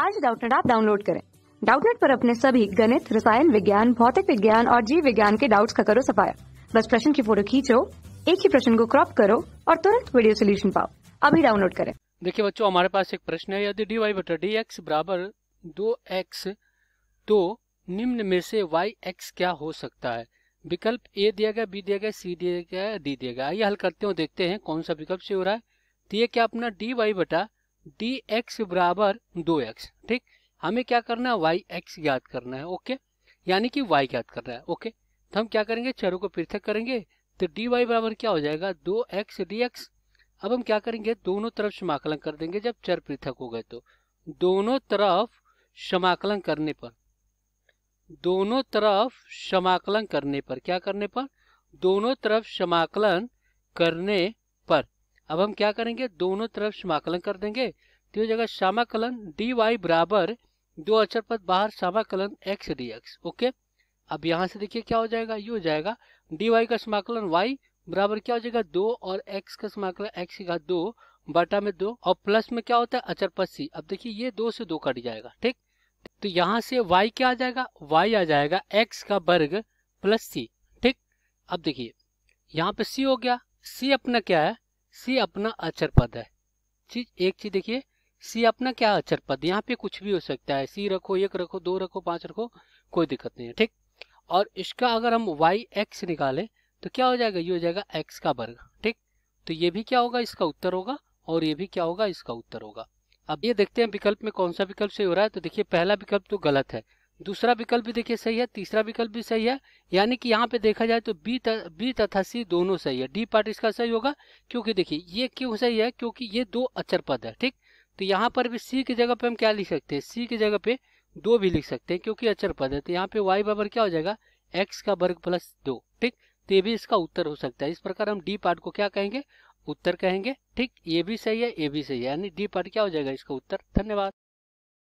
आज डाउटनेट आप डाउनलोड करें डाउटनेट पर अपने सभी गणित रसायन विज्ञान भौतिक विज्ञान और जीव विज्ञान के डाउट्स का करो सफाया बस प्रश्न की फोटो खींचो एक ही प्रश्न को क्रॉप करो और तुरंत वीडियो सोल्यूशन पाओ अभी डाउनलोड करें देखिए बच्चों हमारे पास एक प्रश्न है यदि डी वाई बटर डी एक्स बराबर दो एक्स तो निम्न में से वाई एक्स क्या हो सकता है विकल्प ए दिया गया बी दिया गया सी दिया गया डी दिया गया आइए हल करते हो देखते हैं कौन सा विकल्प से हो रहा है तो ये क्या अपना डी वाई बटा डी एक्स बराबर दो एक्स ठीक हमें क्या करना है वाई एक्स ज्ञात करना है ओके यानी कि वाई ज्ञात करना है ओके तो हम क्या करेंगे चरों को पृथक करेंगे तो डी वाई बराबर क्या हो जाएगा दो एक्स डी एक्स अब हम क्या करेंगे दोनों तरफ समाकलन कर देंगे जब चर पृथक हो गए तो दोनों तरफ समाकलन करने पर दोनों तरफ समाकलन करने पर क्या करने पर दोनों तरफ समाकलन करने पर अब हम क्या करेंगे दोनों तरफ समाकलन कर देंगे तो जगह समाकलन डी वाई बराबर दो अक्षर पद बाहर समाकलन एक्स डी एक्स ओके अब यहाँ से देखिए क्या हो जाएगा ये हो जाएगा डी वाई का समाकलन वाई बराबर क्या हो जाएगा दो और एक्स का समाकलन एक्स का दो बटा में दो और प्लस में क्या होता है अचर पद सी अब देखिए ये दो से दो कट जाएगा ठीक तो यहाँ से y क्या आ जाएगा y आ जाएगा x का वर्ग प्लस सी ठीक अब देखिए यहाँ पे सी हो गया सी अपना क्या है सी अपना अचर पद है चीज एक चीज देखिए सी अपना क्या अचर पद यहाँ पे कुछ भी हो सकता है सी रखो एक रखो दो रखो पांच रखो कोई दिक्कत नहीं है ठीक और इसका अगर हम वाई एक्स निकाले तो क्या हो जाएगा ये हो जाएगा एक्स का वर्ग ठीक तो ये भी क्या होगा इसका उत्तर होगा और ये भी क्या होगा इसका उत्तर होगा अब ये देखते हैं विकल्प में कौन सा विकल्प से हो रहा है तो देखिए पहला विकल्प तो गलत है दूसरा विकल्प भी देखिए सही है तीसरा विकल्प भी सही है यानी कि यहाँ पे देखा जाए तो बी बी तथा सी दोनों सही है डी पार्ट इसका सही होगा क्योंकि देखिए ये क्यों सही है क्योंकि ये दो अचर पद है ठीक तो यहाँ पर भी सी की जगह पे हम क्या लिख सकते हैं सी की जगह पे दो भी लिख सकते हैं क्योंकि अचर पद है तो यहाँ पे वाई बराबर क्या हो जाएगा एक्स का वर्ग प्लस दो ठीक तो ये भी इसका उत्तर हो सकता है इस प्रकार हम डी पार्ट को क्या कहेंगे उत्तर कहेंगे ठीक ये भी सही है ये भी सही है यानी डी पार्ट क्या हो जाएगा इसका उत्तर धन्यवाद